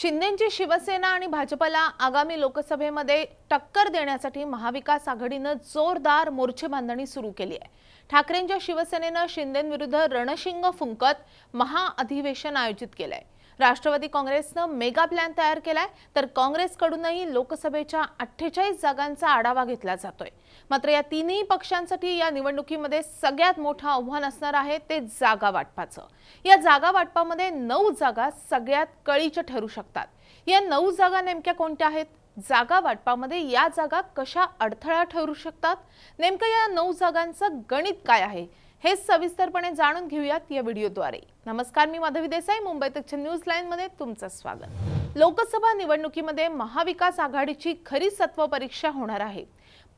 शिंदेंची शिवसेना आणि भाजपला आगामी लोकसभेमध्ये टक्कर देण्यासाठी महाविकास आघाडीनं जोरदार मोर्चे बांधणी सुरू केली आहे ठाकरेंच्या शिवसेनेनं शिंदेविरुद्ध रणशिंग फुंकत महाअधिवेशन आयोजित केलंय राष्ट्रवादी काँग्रेसनं मेगा प्लॅन तयार केलाय तर काँग्रेसकडूनही लोकसभेच्या अठ्ठेचाळीस जागांचा आढावा घेतला जातोय मात्र या तिन्ही पक्षांसाठी या निवडणुकीमध्ये सगळ्यात मोठं आव्हान असणार आहे ते जागा वाटपाचं या जागा वाटपामध्ये नऊ जागा सगळ्यात कळीच्या ठरू शकतात या नऊ जागा नेमक्या कोणत्या आहेत जागा वाटपामध्ये या जागा कशा अडथळा ठरू शकतात नेमकं या नऊ जागांचं गणित काय आहे हे सविस्तरपणे जाणून घेऊयात या व्हिडिओद्वारे नमस्कार मी माधवी देसाई मुंबई तकच्या न्यूज मध्ये तुमचं स्वागत लोकसभा निवडणुकीमध्ये महाविकास आघाडीची खरी सत्व परीक्षा होणार आहे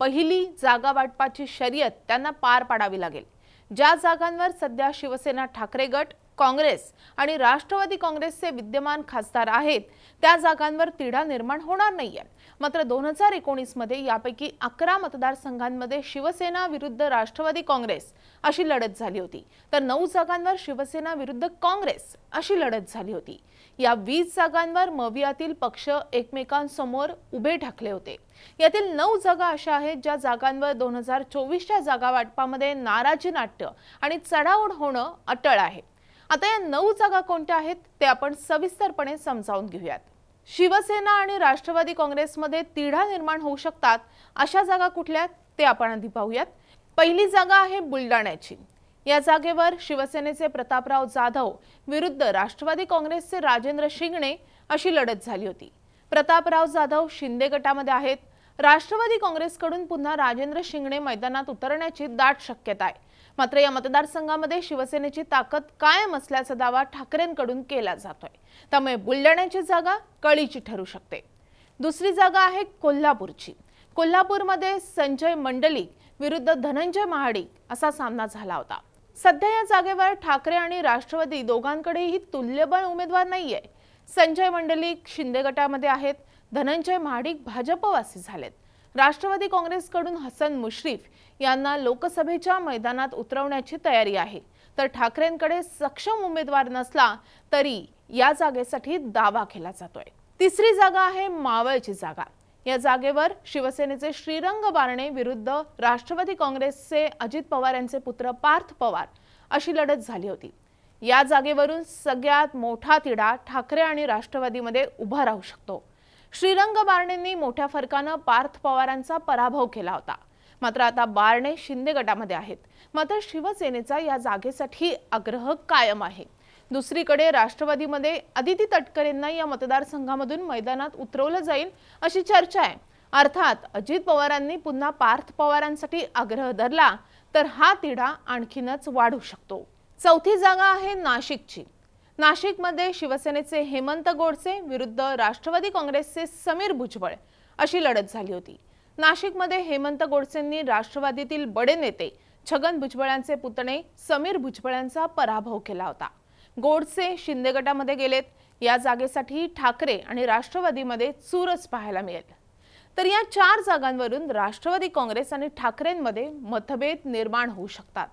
पहिली जागा वाटपाची शर्यत त्यांना पार पाडावी लागेल ज्या जागांवर सध्या शिवसेना ठाकरे गट काँग्रेस आणि राष्ट्रवादी काँग्रेसचे विद्यमान खासदार आहेत त्या जागांवर तिढा निर्माण होणार नाहीये मात्र दोन हजार एकोणीसमध्ये यापैकी अकरा मतदारसंघांमध्ये शिवसेना विरुद्ध राष्ट्रवादी काँग्रेस अशी लढत झाली होती तर नऊ जागांवर शिवसेना विरुद्ध काँग्रेस अशी लढत झाली होती या वीस जागांवर मवियातील पक्ष एकमेकांसमोर उभे ठाकले होते यातील नऊ जागा अशा आहेत ज्या जागांवर दोन हजार चोवीसच्या जागा वाटपामध्ये नाराजी नाट्य आणि चढाओढ होणं अटळ आहे आता या नऊ जागा कोणत्या आहेत ते आपण सविस्तरपणे समजावून घेऊयात शिवसेना आणि राष्ट्रवादी काँग्रेसमध्ये तिढा निर्माण होऊ शकतात अशा जागा कुठल्या ते आपण आधी पाहूयात पहिली जागा आहे बुलडाण्याची या जागेवर शिवसेनेचे प्रतापराव जाधव विरुद्ध राष्ट्रवादी काँग्रेसचे राजेंद्र शिंगणे अशी लढत झाली होती प्रतापराव जाधव शिंदे गटामध्ये आहेत राष्ट्रवादी काँग्रेसकडून पुन्हा राजेंद्र शिंगणे मैदानात उतरण्याची दाट शक्यता आहे मात्र या मतदारसंघामध्ये शिवसेनेची ताकद कायम असल्याचा दावा ठाकरेंकडून केला जातोय त्यामुळे बुलढाण्याची जागा कळीची ठरू शकते दुसरी जागा आहे कोल्हापूरची कोल्हापूरमध्ये संजय मंडलिक विरुद्ध धनंजय महाडिक असा सामना झाला होता सध्या या जागेवर ठाकरे आणि राष्ट्रवादी दोघांकडेही तुल्यबळ उमेदवार नाहीये संजय मंडलिक शिंदे गटामध्ये आहेत धनंजय महाडिक भाजपवासी झालेत राष्ट्रवादी काँग्रेसकडून हसन मुश्रीफ यांना लोकसभेच्या मैदानात उतरवण्याची तयारी आहे तर ठाकरेंकडे सक्षम उमेदवार नसला तरी या जागेसाठी दावा केला जातोय तिसरी जागा आहे मावळची जागा या जागेवर शिवसेनेचे श्रीरंग बारणे विरुद्ध राष्ट्रवादी काँग्रेसचे अजित पवार यांचे पुत्र पार्थ पवार अशी लढत झाली होती या जागेवरून सगळ्यात मोठा तिढा ठाकरे आणि राष्ट्रवादीमध्ये उभा राहू शकतो श्रीरंग बारणेंनी मोठ्या फरकानं पार्थ पवारांचा पराभव केला होता मात्र आता बारणे शिंदे गटामध्ये आहेत मात्र शिवसेनेचा या जागेसाठी आग्रह कायम आहे दुसरीकडे राष्ट्रवादीमध्ये अदिती तटकरेंना या मतदारसंघामधून मैदानात उतरवलं जाईल अशी चर्चा आहे अर्थात अजित पवारांनी पुन्हा पार्थ पवारांसाठी आग्रह धरला तर हा तिढा आणखीनच वाढू शकतो चौथी जागा आहे नाशिकची नाशिकमध्ये शिवसेनेचे हेमंत गोडसे विरुद्ध राष्ट्रवादी काँग्रेसचे समीर भुजबळ अशी लढत झाली होती नाशिकमध्ये हेमंत गोडसेंनी राष्ट्रवादीतील बडे नेते छगन भुजबळांचे पुतणे समीर भुजबळांचा पराभव केला होता गोडसे शिंदे गटामध्ये गेलेत या जागेसाठी ठाकरे आणि राष्ट्रवादीमध्ये चूरच पाहायला मिळेल तर या चार जागांवरून राष्ट्रवादी काँग्रेस आणि ठाकरेंमध्ये मतभेद निर्माण होऊ शकतात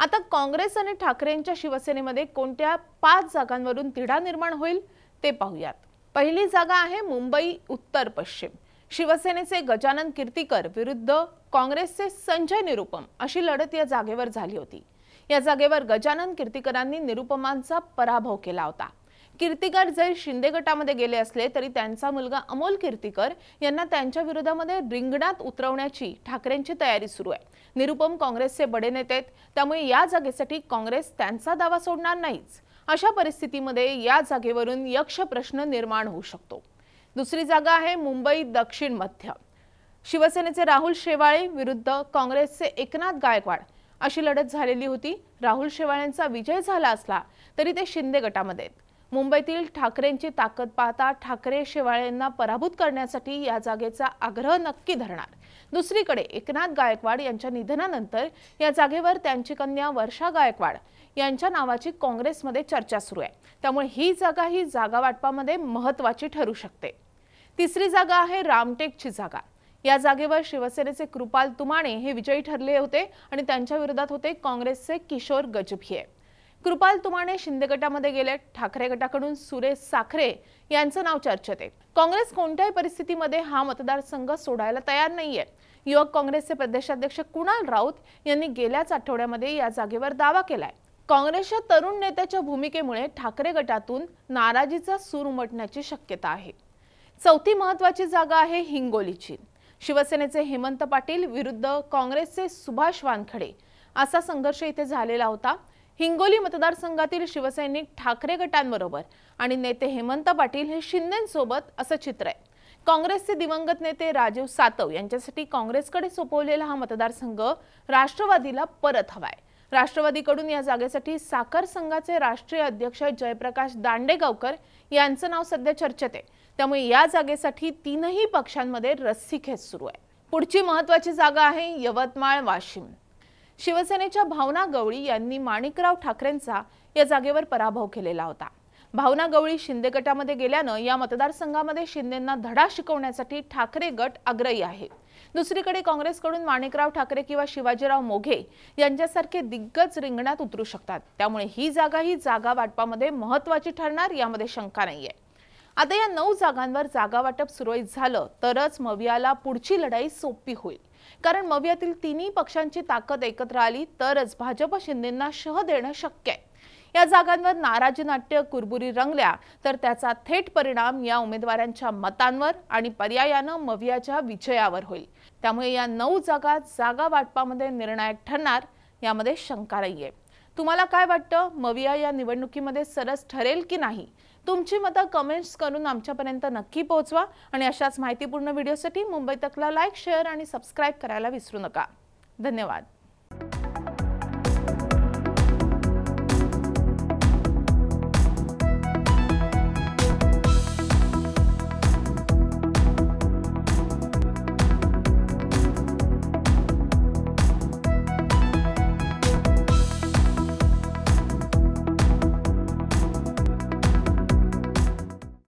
आता काँग्रेस आणि ठाकरेंच्या शिवसेनेमध्ये कोणत्या पाच जागांवरून तिढा निर्माण होईल ते पाहूयात पहिली जागा आहे मुंबई उत्तर पश्चिम शिवसेनेचे गजानन कीर्तीकर विरुद्ध काँग्रेसचे संजय निरुपम अशी लढत या जागेवर झाली होती या जागेवर गजानन कीर्तीकरांनी निरुपमांचा पराभव केला होता कीर्तिकर जरी शिंदे गटामध्ये गेले असले तरी त्यांचा मुलगा अमोल कीर्तिकर यांना त्यांच्या विरोधामध्ये रिंगणात उतरवण्याची ठाकरेंची तयारी सुरू आहे निरुपम काँग्रेसचे बडे नेते आहेत त्यामुळे या जागेसाठी काँग्रेस त्यांचा दावा सोडणार नाहीच अशा परिस्थितीमध्ये या जागेवरून यक्ष प्रश्न निर्माण होऊ शकतो दुसरी जागा आहे मुंबई दक्षिण मध्य शिवसेनेचे राहुल शेवाळे विरुद्ध काँग्रेसचे एकनाथ गायकवाड अशी लढत झालेली होती राहुल शेवाळेंचा विजय झाला असला तरी ते शिंदे गटामध्ये आहेत मुंबईतील ठाकरेंची ताकद पाहता ठाकरे शेवाळेंना पराभूत करण्यासाठी या जागेचा आग्रह नक्की धरणार दुसरीकडे एकनाथ गायकवाड यांच्या निधनानंतर या जागेवर त्यांची कन्या वर्षा गायकवाड यांच्या नावाची काँग्रेसमध्ये चर्चा सुरू आहे त्यामुळे ही जागा ही जागा वाटपामध्ये महत्वाची ठरू शकते तिसरी जागा आहे रामटेकची जागा या जागेवर शिवसेनेचे कृपाल तुमाणे हे विजयी ठरले होते आणि त्यांच्या विरोधात होते काँग्रेसचे किशोर गजभिये कृपाल तुमाने शिंदे गटामध्ये गेले ठाकरे गटाकडून सुरेश साखरे यांचं नाव चर्चेत आहे काँग्रेस कोणत्याही परिस्थितीमध्ये हा मतदारसंघ सोडायला तयार नाहीये युवक काँग्रेसचे प्रदेशाध्यक्ष कुणाल राऊत यांनी गेल्याच आठवड्यामध्ये या जागेवर दावा केलाय काँग्रेसच्या तरुण नेत्याच्या भूमिकेमुळे ठाकरे गटातून नाराजीचा सूर उमटण्याची शक्यता आहे चौथी महत्वाची जागा आहे हिंगोलीची शिवसेनेचे हेमंत पाटील विरुद्ध काँग्रेसचे सुभाष वानखडे असा संघर्ष इथे झालेला होता हिंगोली मतदारसंघातील शिवसैनिक ठाकरे गटांबरोबर आणि नेते हेमंत पाटील हे शिंदेसोबत असं चित्र आहे काँग्रेसचे दिवंगत नेते राजीव सातव यांच्यासाठी काँग्रेसकडे सोपवलेला हा मतदारसंघ राष्ट्रवादीला परत हवाय राष्ट्रवादीकडून या जागेसाठी साखर संघाचे राष्ट्रीय अध्यक्ष जयप्रकाश दांडेगावकर यांचं नाव सध्या चर्चेत आहे त्यामुळे या जागेसाठी तीनही पक्षांमध्ये रस्सीखेच सुरू आहे पुढची महत्वाची जागा आहे यवतमाळ वाशिम शिवसेनेच्या भावना गवळी यांनी माणिकराव ठाकरेंचा या जागेवर पराभव केलेला होता भावना गवळी शिंदे गटामध्ये गेल्यानं या मतदारसंघामध्ये शिंदेंना धडा शिकवण्यासाठी ठाकरे गट आग्रही आहे दुसरीकडे काँग्रेसकडून माणिकराव ठाकरे किंवा शिवाजीराव मोघे यांच्यासारखे दिग्गज रिंगणात उतरू शकतात त्यामुळे ही जागा ही जागा वाटपामध्ये महत्वाची ठरणार यामध्ये शंका नाहीये आता या नऊ जागांवर जागा वाटप सुरळीत झालं तरच मवियाला पुढची लढाई सोपी होईल कारण मवियातील तिन्ही पक्षांची ताकद एकत्र आली तरच भाजप शिंदेना शह देणं शक्य आहे या जागांवर नाराजी नाट्य कुरबुरी रंगल्या तर त्याचा थेट परिणाम या उमेदवारांच्या मतांवर आणि पर्यायानं मवियाच्या विजयावर होईल त्यामुळे या नऊ जागा जागा वाटपामध्ये निर्णायक ठरणार यामध्ये शंका नाहीये तुम्हाला काय वाटतं मविया या निवडणुकीमध्ये सरस ठरेल की नाही तुमची मतं कमेंट्स करून आमच्यापर्यंत नक्की पोहोचवा आणि अशाच माहितीपूर्ण व्हिडिओसाठी मुंबई तकला लाईक शेअर आणि सबस्क्राईब करायला विसरू नका धन्यवाद